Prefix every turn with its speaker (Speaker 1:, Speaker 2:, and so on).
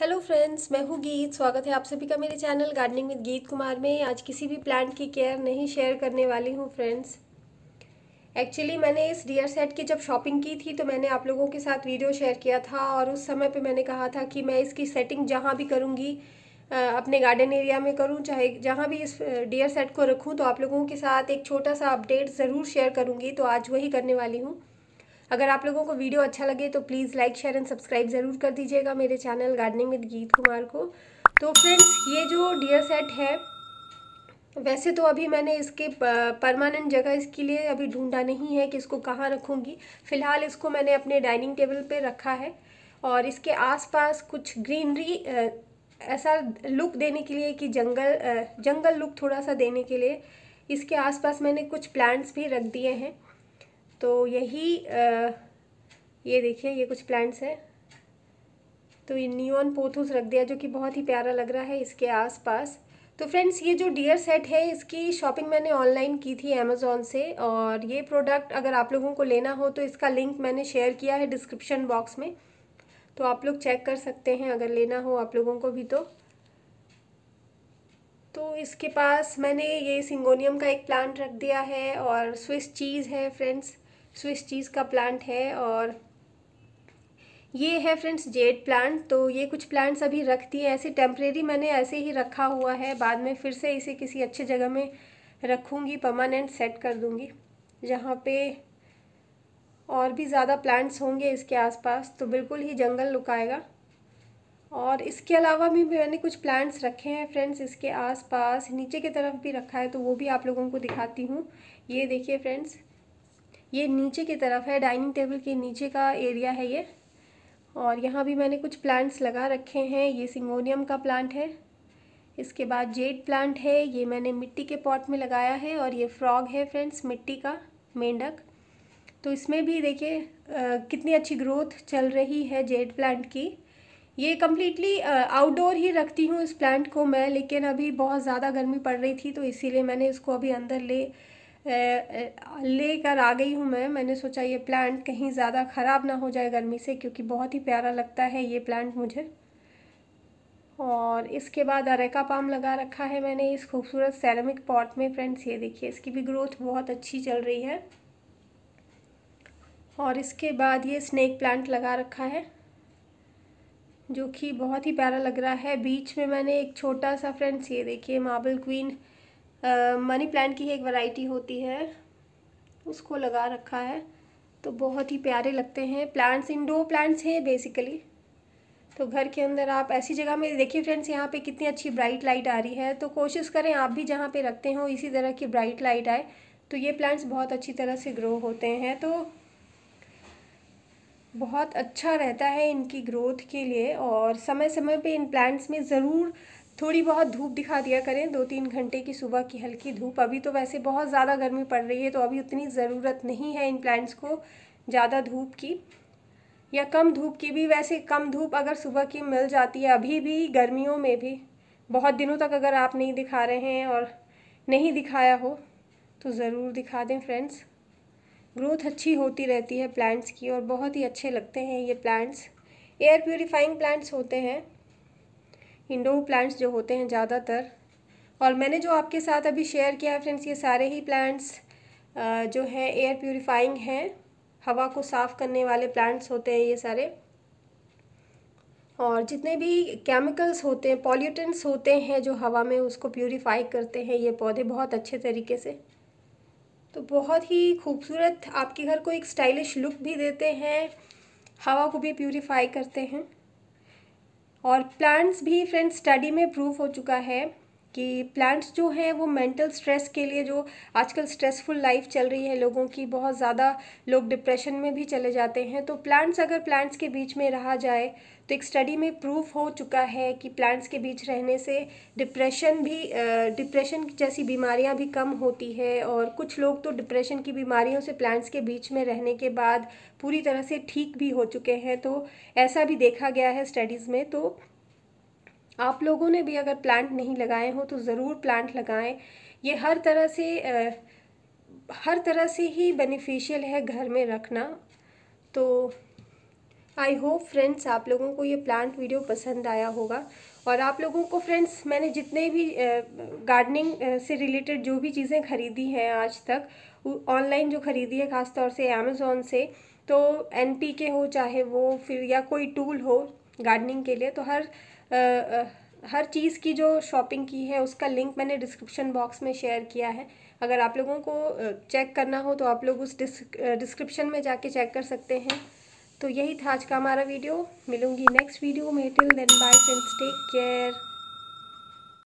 Speaker 1: hello friends मैं हूँ गीत स्वागत है आप सभी का मेरे चैनल गार्डनिंग विद गीत कुमार में आज किसी भी प्लांट की केयर नहीं शेयर करने वाली हूँ फ्रेंड्स एक्चुअली मैंने इस डियर सेट की जब शॉपिंग की थी तो मैंने आप लोगों के साथ वीडियो शेयर किया था और उस समय पे मैंने कहा था कि मैं इसकी सेटिंग जहाँ भी करूँगी अपने गार्डन एरिया में करूँ चाहे जहाँ भी इस डियर सेट को रखूँ तो आप लोगों के साथ एक छोटा सा अपडेट ज़रूर शेयर करूँगी तो आज वही करने वाली हूँ अगर आप लोगों को वीडियो अच्छा लगे तो please like share and subscribe ज़रूर कर दीजिएगा मेरे चैनल गार्डनिंग विद गीत कुमार को तो फ्रेंड्स ये जो डियर सेट है वैसे तो अभी मैंने इसके परमानेंट जगह इसके लिए अभी ढूंढा नहीं है कि इसको कहाँ रखूँगी फ़िलहाल इसको मैंने अपने डाइनिंग टेबल पर रखा है और इसके आस कुछ ग्रीनरी ऐसा लुक देने के लिए कि जंगल जंगल लुक थोड़ा सा देने के लिए इसके आसपास मैंने कुछ प्लांट्स भी रख दिए हैं तो यही आ, ये देखिए ये कुछ प्लांट्स हैं तो ये न्यून पोथूस रख दिया जो कि बहुत ही प्यारा लग रहा है इसके आसपास तो फ्रेंड्स ये जो डियर सेट है इसकी शॉपिंग मैंने ऑनलाइन की थी अमेज़ोन से और ये प्रोडक्ट अगर आप लोगों को लेना हो तो इसका लिंक मैंने शेयर किया है डिस्क्रिप्शन बॉक्स में तो आप लोग चेक कर सकते हैं अगर लेना हो आप लोगों को भी तो तो इसके पास मैंने ये सिंगोनियम का एक प्लांट रख दिया है और स्विस चीज़ है फ्रेंड्स सो इस चीज़ का प्लांट है और ये है फ्रेंड्स जेड प्लांट तो ये कुछ प्लांट्स अभी रखती है ऐसे टेम्परेरी मैंने ऐसे ही रखा हुआ है बाद में फिर से इसे किसी अच्छे जगह में रखूँगी परमानेंट सेट कर दूँगी जहाँ पे और भी ज़्यादा प्लांट्स होंगे इसके आसपास तो बिल्कुल ही जंगल लुकाएगा और इसके अलावा भी मैंने कुछ प्लांट्स रखे हैं फ्रेंड्स इसके आसपास नीचे की तरफ भी रखा है तो वो भी आप लोगों को दिखाती हूँ ये देखिए फ्रेंड्स ये नीचे की तरफ है डाइनिंग टेबल के नीचे का एरिया है ये और यहाँ भी मैंने कुछ प्लांट्स लगा रखे हैं ये सिंगोनियम का प्लांट है इसके बाद जेड प्लांट है ये मैंने मिट्टी के पॉट में लगाया है और ये फ्रॉग है फ्रेंड्स मिट्टी का मेंढक तो इसमें भी देखिए कितनी अच्छी ग्रोथ चल रही है जेड प्लांट की ये कम्प्लीटली आउटडोर ही रखती हूँ इस प्लांट को मैं लेकिन अभी बहुत ज़्यादा गर्मी पड़ रही थी तो इसीलिए मैंने इसको अभी अंदर ले लेकर आ गई हूँ मैं मैंने सोचा ये प्लांट कहीं ज़्यादा ख़राब ना हो जाए गर्मी से क्योंकि बहुत ही प्यारा लगता है ये प्लांट मुझे और इसके बाद अरेका पाम लगा रखा है मैंने इस खूबसूरत सैरमिक पॉट में फ्रेंड्स ये देखिए इसकी भी ग्रोथ बहुत अच्छी चल रही है और इसके बाद ये स्नैक प्लांट लगा रखा है जो कि बहुत ही प्यारा लग रहा है बीच में मैंने एक छोटा सा फ्रेंड्स ये देखिए मार्बल क्वीन मनी प्लांट की एक वैरायटी होती है उसको लगा रखा है तो बहुत ही प्यारे लगते हैं प्लांट्स इंडो प्लांट्स हैं बेसिकली तो घर के अंदर आप ऐसी जगह में देखिए फ्रेंड्स यहाँ पे कितनी अच्छी ब्राइट लाइट आ रही है तो कोशिश करें आप भी जहाँ पे रखते हो इसी तरह की ब्राइट लाइट आए तो ये प्लांट्स बहुत अच्छी तरह से ग्रो होते हैं तो बहुत अच्छा रहता है इनकी ग्रोथ के लिए और समय समय पे इन प्लांट्स में ज़रूर थोड़ी बहुत धूप दिखा दिया करें दो तीन घंटे की सुबह की हल्की धूप अभी तो वैसे बहुत ज़्यादा गर्मी पड़ रही है तो अभी उतनी ज़रूरत नहीं है इन प्लांट्स को ज़्यादा धूप की या कम धूप की भी वैसे कम धूप अगर सुबह की मिल जाती है अभी भी गर्मियों में भी बहुत दिनों तक अगर आप नहीं दिखा रहे हैं और नहीं दिखाया हो तो ज़रूर दिखा दें फ्रेंड्स ग्रोथ अच्छी होती रहती है प्लांट्स की और बहुत ही अच्छे लगते हैं ये प्लांट्स एयर प्योरीफाइंग प्लांट्स होते हैं इंडोर प्लांट्स जो होते हैं ज़्यादातर और मैंने जो आपके साथ अभी शेयर किया है फ्रेंड्स ये सारे ही प्लांट्स जो है एयर प्योरीफाइंग हैं हवा को साफ़ करने वाले प्लांट्स होते हैं ये सारे और जितने भी केमिकल्स होते हैं पॉल्यूटेंट्स होते हैं जो हवा में उसको प्योरीफाई करते हैं ये पौधे बहुत अच्छे तरीके से तो बहुत ही खूबसूरत आपके घर को एक स्टाइलिश लुक भी देते हैं हवा को भी प्योरीफाई करते हैं और प्लांट्स भी फ्रेंड्स स्टडी में प्रूव हो चुका है कि प्लांट्स जो हैं वो मेंटल स्ट्रेस के लिए जो आजकल स्ट्रेसफुल लाइफ चल रही है लोगों की बहुत ज़्यादा लोग डिप्रेशन में भी चले जाते हैं तो प्लांट्स अगर प्लांट्स के बीच में रहा जाए तो एक स्टडी में प्रूफ हो चुका है कि प्लांट्स के बीच रहने से डिप्रेशन भी डिप्रेशन जैसी बीमारियां भी कम होती है और कुछ लोग तो डिप्रेशन की बीमारियों से प्लांट्स के बीच में रहने के बाद पूरी तरह से ठीक भी हो चुके हैं तो ऐसा भी देखा गया है स्टडीज़ में तो आप लोगों ने भी अगर प्लांट नहीं लगाए हों तो ज़रूर प्लांट लगाएं ये हर तरह से आ, हर तरह से ही बेनिफिशियल है घर में रखना तो आई होप फ्रेंड्स आप लोगों को ये प्लांट वीडियो पसंद आया होगा और आप लोगों को फ्रेंड्स मैंने जितने भी गार्डनिंग से रिलेटेड जो भी चीज़ें खरीदी हैं आज तक ऑनलाइन जो ख़रीदी है ख़ासतौर से अमेज़ोन से तो एन के हो चाहे वो फिर या कोई टूल हो गार्डनिंग के लिए तो हर हर चीज़ की जो शॉपिंग की है उसका लिंक मैंने डिस्क्रिप्शन बॉक्स में शेयर किया है अगर आप लोगों को चेक करना हो तो आप लोग उस डिस्क्रिप्शन में जाके चेक कर सकते हैं तो यही था आज का हमारा वीडियो मिलूंगी नेक्स्ट वीडियो में till then bye friends take care